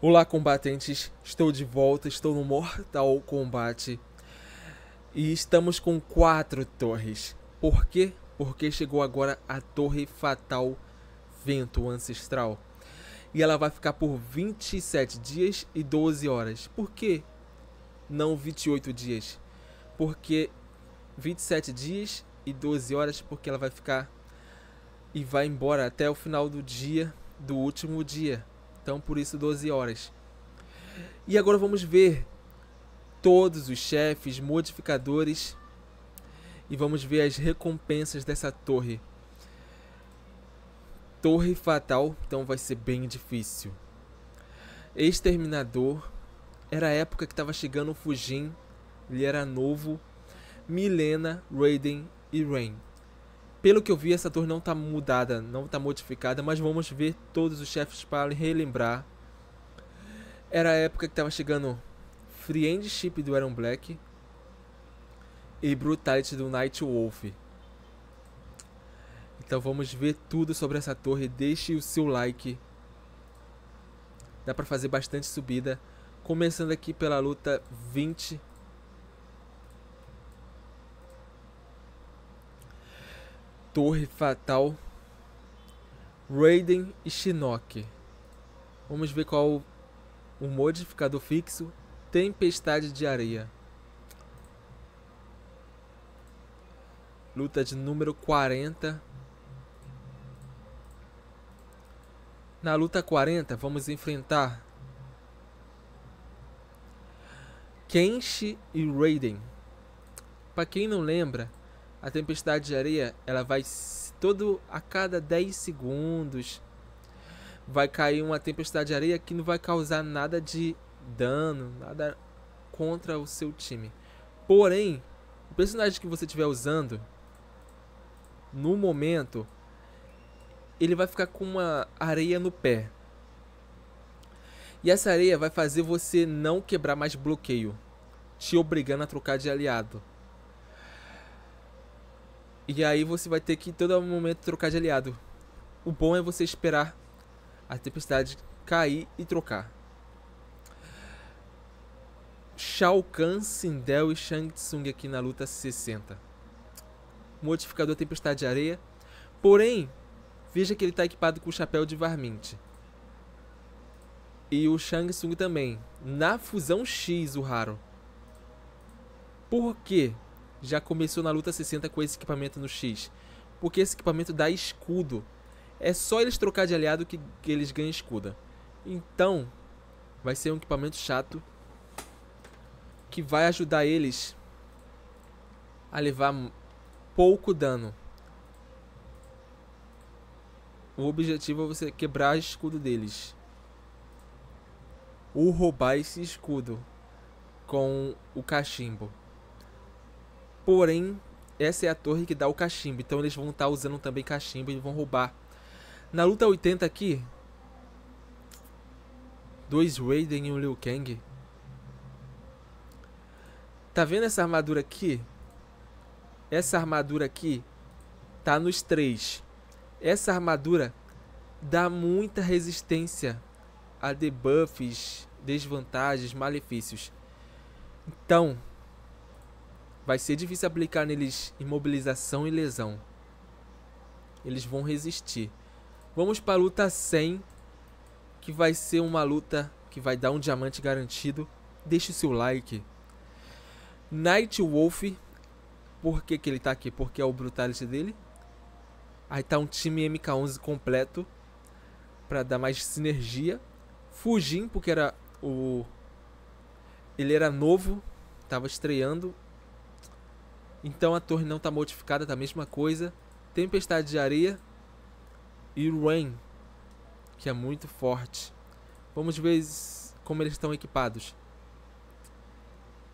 Olá, combatentes! Estou de volta, estou no Mortal Kombat e estamos com quatro torres. Por quê? Porque chegou agora a Torre Fatal Vento Ancestral e ela vai ficar por 27 dias e 12 horas. Por quê? Não 28 dias, porque 27 dias e 12 horas, porque ela vai ficar e vai embora até o final do dia do último dia então por isso 12 horas. E agora vamos ver todos os chefes, modificadores e vamos ver as recompensas dessa torre. Torre Fatal, então vai ser bem difícil. Exterminador, era a época que estava chegando o Fujin, ele era novo. Milena, Raiden e Rain. Pelo que eu vi, essa torre não está mudada, não está modificada, mas vamos ver todos os chefes para relembrar. Era a época que estava chegando Free Ship do Iron Black e Brutality do Night Wolf. Então vamos ver tudo sobre essa torre, deixe o seu like. Dá para fazer bastante subida, começando aqui pela luta 20 Torre Fatal, Raiden e Shinnok. Vamos ver qual o modificador fixo Tempestade de Areia. Luta de número 40. Na luta 40, vamos enfrentar Kenshi e Raiden. Para quem não lembra, a tempestade de areia, ela vai todo a cada 10 segundos vai cair uma tempestade de areia que não vai causar nada de dano, nada contra o seu time. Porém, o personagem que você estiver usando no momento ele vai ficar com uma areia no pé. E essa areia vai fazer você não quebrar mais bloqueio, te obrigando a trocar de aliado. E aí você vai ter que, todo momento, trocar de aliado. O bom é você esperar a tempestade cair e trocar. Shao Kahn, Sindel e Shang Tsung aqui na luta 60. Modificador Tempestade de Areia. Porém, veja que ele está equipado com o chapéu de Varmint. E o Shang Tsung também. Na fusão X, o raro. Por quê? já começou na luta 60 com esse equipamento no X. Porque esse equipamento dá escudo. É só eles trocar de aliado que, que eles ganham escudo. Então, vai ser um equipamento chato que vai ajudar eles a levar pouco dano. O objetivo é você quebrar o escudo deles. Ou roubar esse escudo com o cachimbo. Porém, essa é a torre que dá o cachimbo. Então eles vão estar tá usando também cachimbo e vão roubar. Na luta 80 aqui. Dois Raiden e um Liu Kang. Tá vendo essa armadura aqui? Essa armadura aqui tá nos três. Essa armadura dá muita resistência a debuffs, desvantagens, malefícios. Então, vai ser difícil aplicar neles imobilização e lesão. Eles vão resistir. Vamos para a luta 100, que vai ser uma luta que vai dar um diamante garantido. Deixe seu like. Night Wolf, por que, que ele tá aqui? Porque é o brutality dele. Aí tá um time MK11 completo para dar mais sinergia. Fugim, porque era o ele era novo, tava estreando então a torre não está modificada, tá a mesma coisa. Tempestade de areia e Rain, que é muito forte. Vamos ver como eles estão equipados.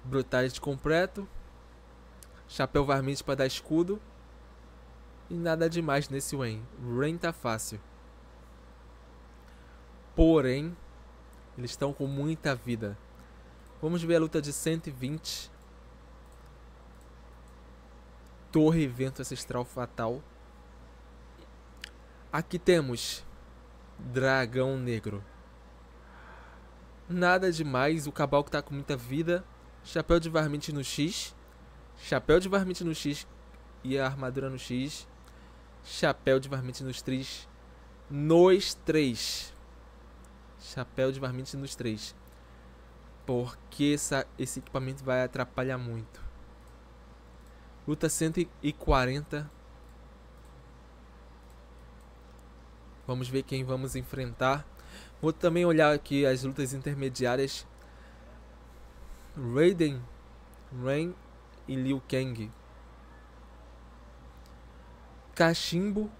Brutality completo. Chapéu varmint para dar escudo. E nada demais nesse Rain. Rain tá fácil. Porém, eles estão com muita vida. Vamos ver a luta de 120 Torre Vento Ancestral Fatal. Aqui temos Dragão Negro. Nada demais, o Cabal que tá com muita vida. Chapéu de Varmint no X. Chapéu de Varmint no X e a armadura no X. Chapéu de Varmint nos 3. Nos 3. Chapéu de Varmint nos 3. Porque essa, esse equipamento vai atrapalhar muito. Luta 140. Vamos ver quem vamos enfrentar. Vou também olhar aqui as lutas intermediárias. Raiden, Rain e Liu Kang. Cachimbo.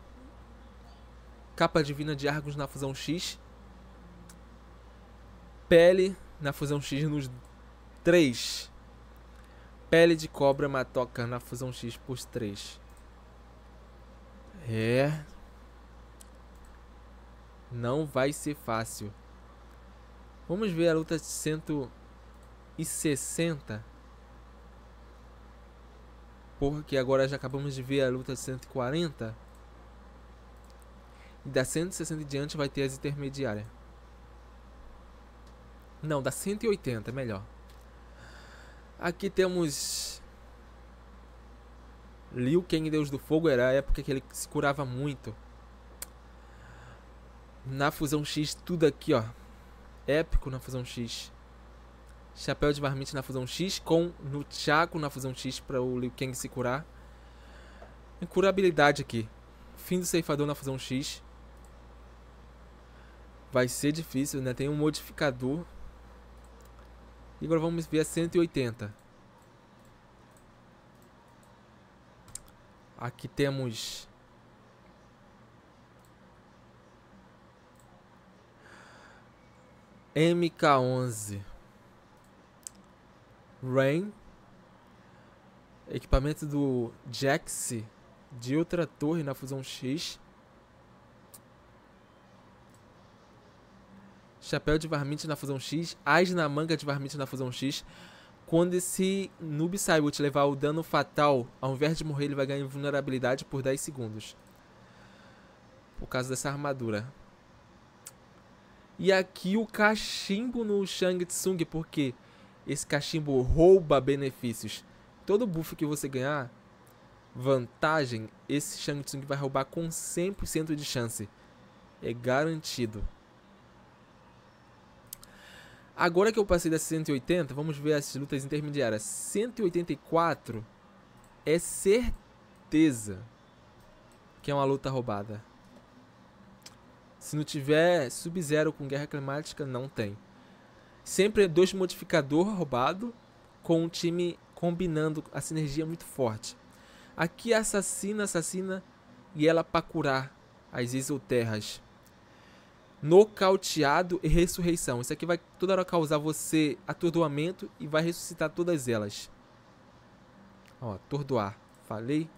Capa Divina de Argos na fusão X. Pele na fusão X nos 3. Pele de cobra matou na fusão X por 3. É. Não vai ser fácil. Vamos ver a luta de 160. Porque agora já acabamos de ver a luta de 140. E da 160 em diante vai ter as intermediárias. Não, da 180, melhor. Aqui temos Liu Kang, é Deus do Fogo, era a época que ele se curava muito. Na Fusão X, tudo aqui, ó. Épico na Fusão X. Chapéu de Marmite na Fusão X, com no Chaco na Fusão X para o Liu Kang se curar. Incurabilidade aqui. Fim do ceifador na Fusão X. Vai ser difícil, né? Tem um modificador e agora vamos ver a 180. Aqui temos... MK11. Rain. Equipamento do Jax de outra torre na fusão X. Chapéu de Varmint na Fusão X, As na manga de Varmint na Fusão X. Quando esse noob Saibot levar o dano fatal, ao invés de morrer, ele vai ganhar invulnerabilidade por 10 segundos. Por causa dessa armadura. E aqui o cachimbo no Shang Tsung, porque esse cachimbo rouba benefícios. Todo buff que você ganhar, vantagem, esse Shang Tsung vai roubar com 100% de chance. É garantido. Agora que eu passei da 180, vamos ver as lutas intermediárias. 184 é certeza que é uma luta roubada. Se não tiver Sub-Zero com Guerra Climática, não tem. Sempre é dois modificador roubado com um time combinando a sinergia muito forte. Aqui assassina, assassina e ela pra curar as isoterras nocauteado e ressurreição. Isso aqui vai toda hora causar você atordoamento e vai ressuscitar todas elas. Ó, atordoar. Falei.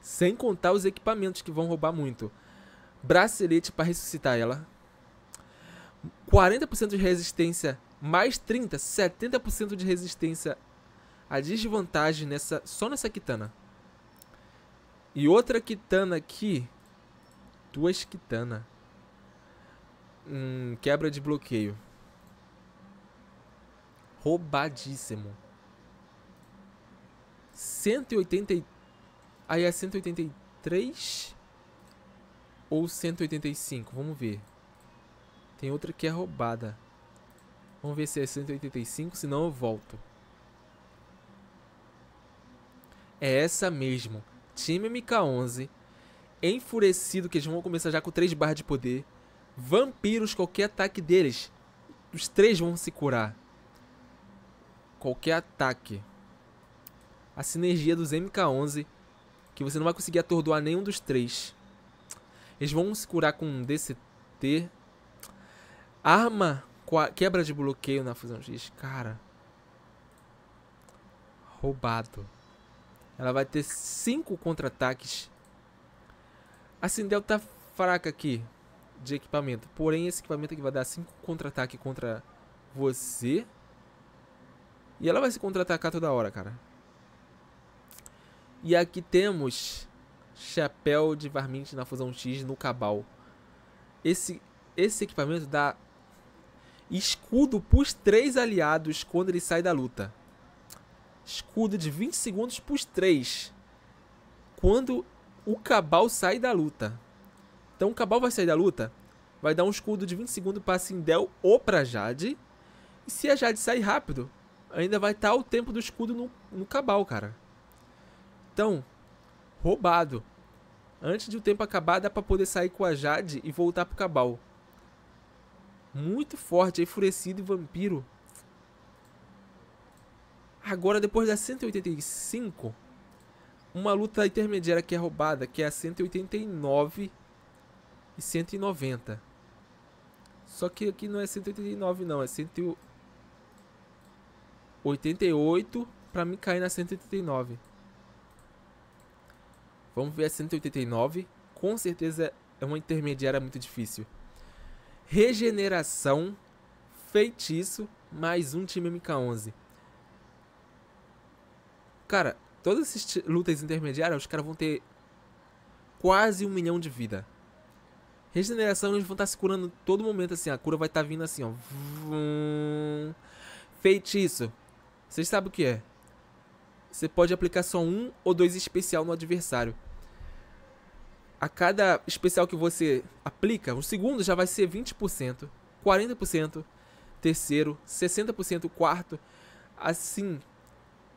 Sem contar os equipamentos que vão roubar muito. Bracelete para ressuscitar ela. 40% de resistência mais 30, 70% de resistência a desvantagem nessa só nessa quitana. E outra quitana aqui, duas quitanas. Hum, quebra de bloqueio. Roubadíssimo. 180. Aí é 183 ou 185? Vamos ver. Tem outra que é roubada. Vamos ver se é 185, senão eu volto. É essa mesmo. Time MK11. Enfurecido que eles vão começar já com 3 barras de poder. Vampiros, qualquer ataque deles, os três vão se curar. Qualquer ataque. A sinergia dos MK11, que você não vai conseguir atordoar nenhum dos três. Eles vão se curar com um DCT. Arma quebra de bloqueio na fusão X. Cara. Roubado. Ela vai ter cinco contra-ataques. A Sindel tá fraca aqui de equipamento. Porém, esse equipamento aqui vai dar 5 contra-ataque contra você. E ela vai se contra-atacar toda hora, cara. E aqui temos Chapéu de Varmint na fusão X no Cabal. Esse, esse equipamento dá escudo pros três aliados quando ele sai da luta. Escudo de 20 segundos pros três. Quando o Cabal sai da luta. Então o Cabal vai sair da luta, vai dar um escudo de 20 segundos para Sindel ou para Jade. E se a Jade sair rápido, ainda vai estar tá o tempo do escudo no, no Cabal, cara. Então, roubado. Antes de o tempo acabar, dá pra poder sair com a Jade e voltar pro Cabal. Muito forte, enfurecido e vampiro. Agora, depois da 185, uma luta intermediária que é roubada, que é a 189 e 190. Só que aqui não é 189 não, é 188 para mim cair na 189. Vamos ver é a 189. Com certeza é uma intermediária muito difícil. Regeneração, feitiço, mais um time MK11. Cara, todas essas lutas intermediárias, os caras vão ter quase um milhão de vida. Regeneração, eles vão estar tá se curando todo momento, assim. A cura vai estar tá vindo assim, ó. Feitiço. Vocês sabem o que é. Você pode aplicar só um ou dois especial no adversário. A cada especial que você aplica, o segundo já vai ser 20%, 40%, terceiro, 60%, quarto, assim.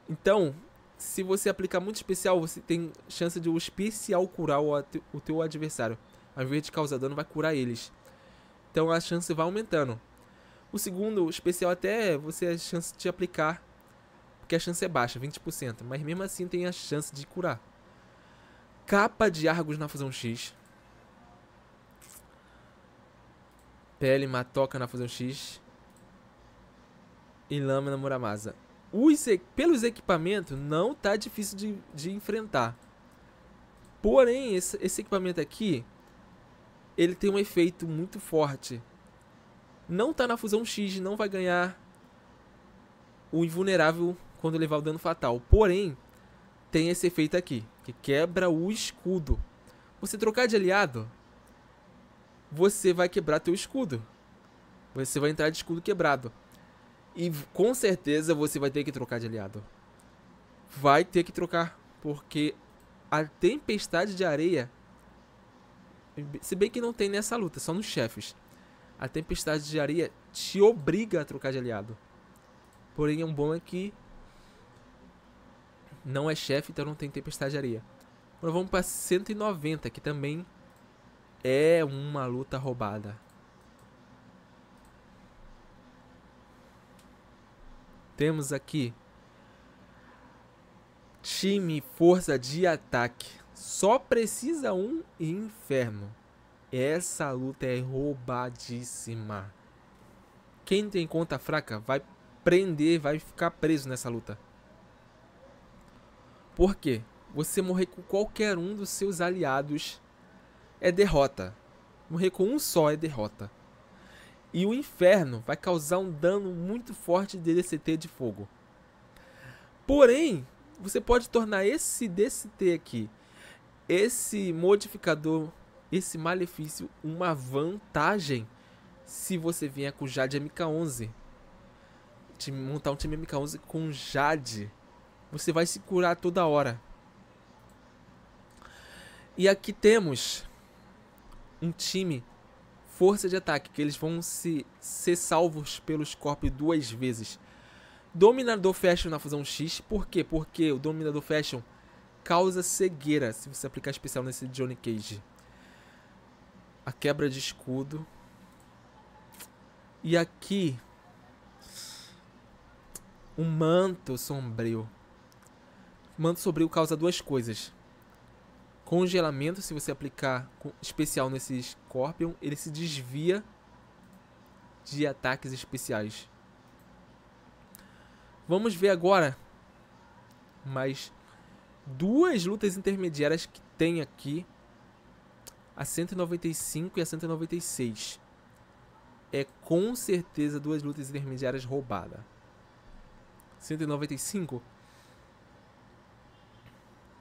Então, se você aplicar muito especial, você tem chance de o especial curar o, o teu adversário ao invés de causar dano, vai curar eles. Então a chance vai aumentando. O segundo o especial até é você a chance de aplicar, porque a chance é baixa, 20%, mas mesmo assim tem a chance de curar. Capa de Argos na fusão X. Pele Matoca na fusão X. E Lâmina Muramasa. Os, pelos equipamentos, não tá difícil de, de enfrentar. Porém, esse, esse equipamento aqui ele tem um efeito muito forte. Não tá na fusão X, não vai ganhar o invulnerável quando levar o dano fatal. Porém, tem esse efeito aqui, que quebra o escudo. Você trocar de aliado, você vai quebrar teu escudo. Você vai entrar de escudo quebrado. E com certeza você vai ter que trocar de aliado. Vai ter que trocar, porque a tempestade de areia se bem que não tem nessa luta, só nos chefes. A tempestade de areia te obriga a trocar de aliado. Porém, é um bom é que não é chefe, então não tem tempestade de areia. Agora vamos para 190, que também é uma luta roubada. Temos aqui time força de ataque. Só precisa um inferno. Essa luta é roubadíssima. Quem tem conta fraca vai prender, vai ficar preso nessa luta. Por quê? Você morrer com qualquer um dos seus aliados é derrota. Morrer com um só é derrota. E o inferno vai causar um dano muito forte de DCT de fogo. Porém, você pode tornar esse DCT aqui esse modificador, esse malefício, uma vantagem se você vier com Jade MK11. Montar um time MK11 com Jade. Você vai se curar toda hora. E aqui temos um time força de ataque, que eles vão se, ser salvos pelo Scorpio duas vezes. Dominador Fashion na fusão X, por quê? Porque o Dominador Fashion causa cegueira se você aplicar especial nesse Johnny Cage. A quebra de escudo. E aqui. Um manto sombrio. Manto sombrio causa duas coisas. Congelamento, se você aplicar especial nesse Scorpion, ele se desvia de ataques especiais. Vamos ver agora mais duas lutas intermediárias que tem aqui. A 195 e a 196. É com certeza duas lutas intermediárias roubadas. 195?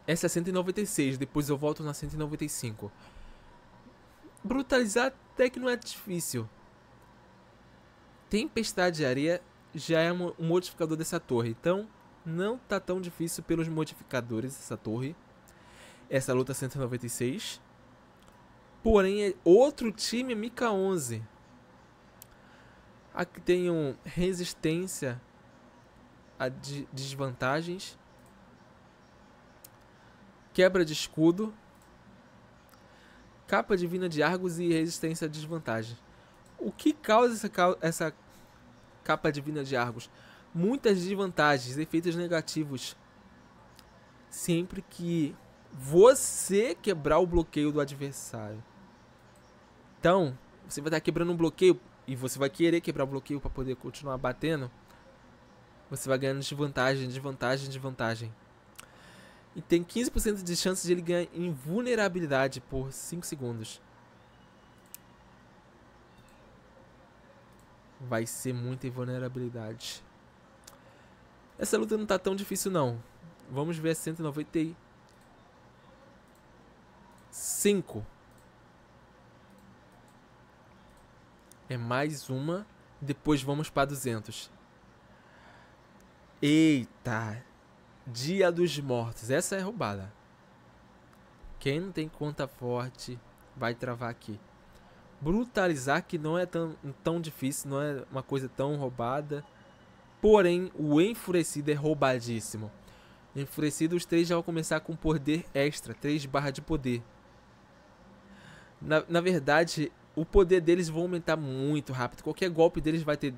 Essa é 196, depois eu volto na 195. Brutalizar até que não é difícil. Tempestade de areia já é um modificador dessa torre, então não tá tão difícil pelos modificadores essa torre. Essa luta 196. Porém, é outro time Mika 11. Aqui tem um resistência a de desvantagens. Quebra de escudo. Capa divina de Argos e resistência a desvantagem. O que causa essa, essa capa divina de Argos? muitas desvantagens, efeitos negativos. Sempre que você quebrar o bloqueio do adversário. Então, você vai estar quebrando um bloqueio e você vai querer quebrar o bloqueio para poder continuar batendo. Você vai ganhando desvantagem, desvantagem, desvantagem. E tem 15% de chance de ele ganhar invulnerabilidade por 5 segundos. Vai ser muita invulnerabilidade. Essa luta não tá tão difícil, não. Vamos ver a 195. É mais uma. Depois vamos para 200. Eita! Dia dos Mortos. Essa é roubada. Quem não tem conta forte vai travar aqui. Brutalizar, que não é tão, tão difícil, não é uma coisa tão roubada. Porém, o enfurecido é roubadíssimo. Enfurecido, os três já vão começar com poder extra, três barras de poder. Na, na verdade, o poder deles vai aumentar muito rápido. Qualquer golpe deles vai ter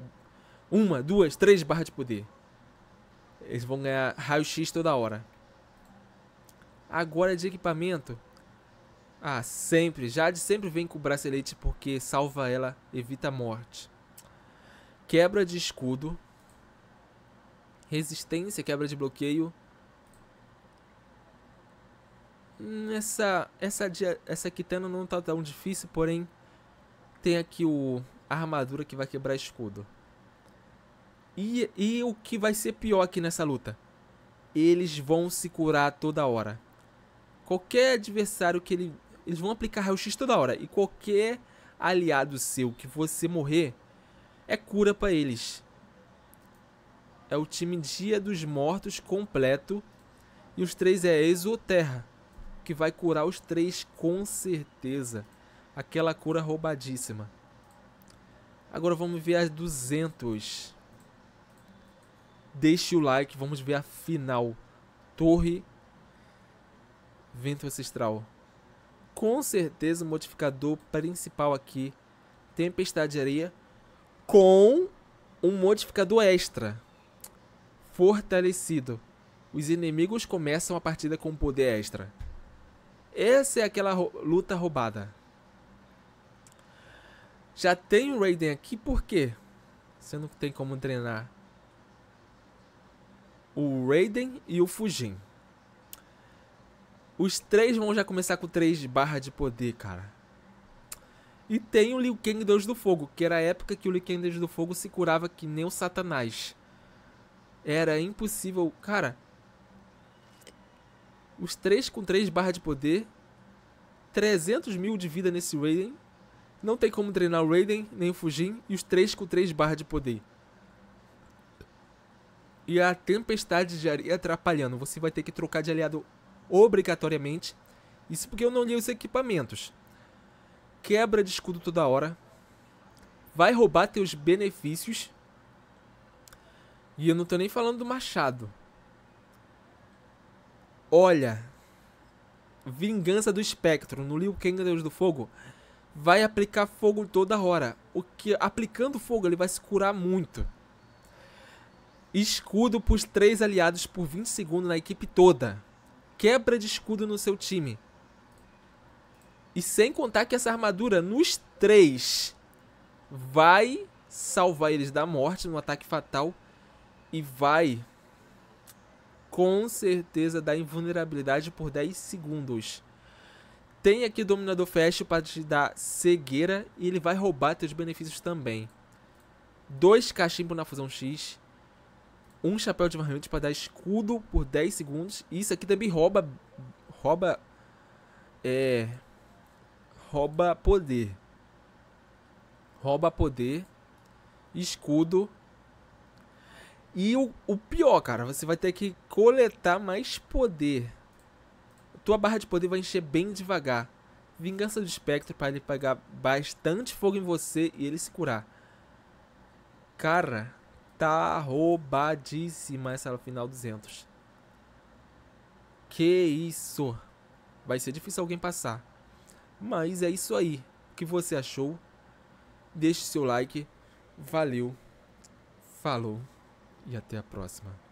uma, duas, três barras de poder. Eles vão ganhar raio-x toda hora. Agora de equipamento. Ah, sempre. Jade sempre vem com o bracelete porque salva ela, evita a morte. Quebra de escudo Resistência, quebra de bloqueio. Hum, essa, essa, essa Kitana não tá tão difícil, porém... Tem aqui o... A armadura que vai quebrar escudo. E, e o que vai ser pior aqui nessa luta? Eles vão se curar toda hora. Qualquer adversário que ele... Eles vão aplicar raio-x toda hora. E qualquer aliado seu que você morrer... É cura pra eles é o time Dia dos Mortos completo. E os três é Exoterra, que vai curar os três com certeza. Aquela cura roubadíssima. Agora vamos ver as 200. Deixe o like, vamos ver a final. Torre Vento Ancestral. Com certeza o modificador principal aqui, Tempestade de Areia, com um modificador extra fortalecido. Os inimigos começam a partida com poder extra. Essa é aquela ro luta roubada. Já tem o Raiden aqui, por quê? Você não tem como treinar o Raiden e o Fujin. Os três vão já começar com três de barra de poder, cara. E tem o Liu Kang Deus do Fogo, que era a época que o Liu Kang Deus do Fogo se curava que nem o Satanás. Era impossível. Cara. Os três com 3 barra de poder. 300 mil de vida nesse Raiden. Não tem como treinar o Raiden, nem o Fujin. E os três com 3 barra de poder. E a tempestade de areia atrapalhando. Você vai ter que trocar de aliado obrigatoriamente. Isso porque eu não li os equipamentos. Quebra de escudo toda hora. Vai roubar teus benefícios. E eu não tô nem falando do Machado. Olha, Vingança do Espectro no Liu Kang Deus do Fogo vai aplicar fogo toda hora. O que aplicando fogo ele vai se curar muito. Escudo para os três aliados por 20 segundos na equipe toda. Quebra de escudo no seu time. E sem contar que essa armadura nos três vai salvar eles da morte no ataque fatal e vai com certeza dar invulnerabilidade por 10 segundos. Tem aqui o Dominador Fast para te dar cegueira e ele vai roubar teus benefícios também. Dois cachimbo na fusão X. Um chapéu de varrente para dar escudo por 10 segundos. Isso aqui também rouba. Rouba. É. Rouba poder. Rouba poder. Escudo e o, o pior, cara, você vai ter que coletar mais poder. Tua barra de poder vai encher bem devagar. Vingança do Espectro para ele pegar bastante fogo em você e ele se curar. Cara, tá roubadíssima essa final 200. Que isso. Vai ser difícil alguém passar. Mas é isso aí. O que você achou? Deixe seu like. Valeu. Falou e até a próxima.